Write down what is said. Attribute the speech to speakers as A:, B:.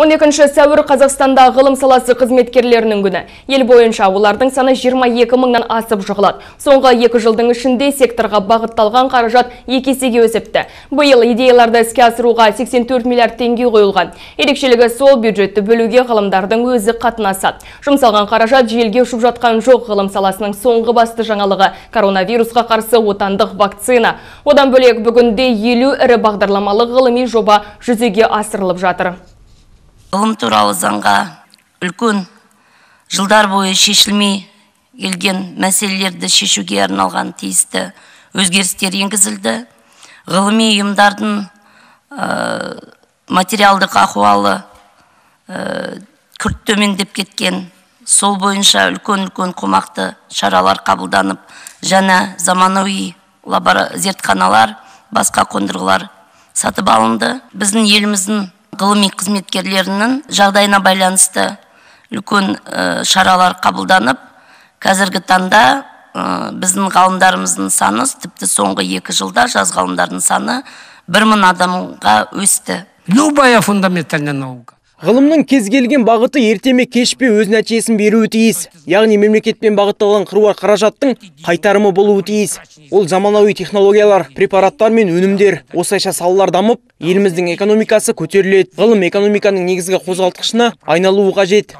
A: 12 сәуір Қазақстанда ғылым саласы қызметкерлерінің күні. Ел бойынша олардың саны 22 мыңнан асып жығылады. Соңғы екі жылдың ішінде секторға бағытталған қаражат екесеге өсіпті. Бұйыл идеяларды іске асыруға 84 миллиард теңге қойылған. Ерекшелігі сол бюджетті бөлуге ғылымдардың өзі қатынасады. Жұмсалған қаражат желге ұшып жатқан жоқ ғылым саласының соңғы басты жаңалығы коронавирусқа қарсы отандық вакцина. Одан бөлек бүгінде елу ірі бағдарламалық ғылыми жоба жүзеге асырылып жатыр
B: ғылым туралы заңға үлкен жылдар бойы шешілмей келген мәселелерді шешуге арналған тиісті өзгерістер енгізілді ғылыми ұйымдардың ә, материалдық ахуалы ә, күрт төмендеп кеткен сол бойынша үлкен үлкен қомақты шаралар қабылданып жаңа заманауи зертханалар басқа қондырғылар сатып алынды біздің еліміздің ғылыми қызметкерлерінің жағдайына байланысты үлкен э, шаралар қабылданып қазіргі таңда э, біздің ғалымдарымыздың саны тіпті соңғы екі жылда жас ғалымдардың саны бір мың адамға өсті любая фундаментальная
C: наука ғылымның кезгелген бағыты ертеме кешпе өз нәтижесін беру өтейіз. яғни мемлекетпен бағытталған қыруар қаражаттың қайтарымы болу өтейіз. ол заманауи технологиялар препараттар мен өнімдер осайша салылар дамып еліміздің экономикасы көтеріледі ғылым экономиканың негізгі қозғалтқышына айналуы қажет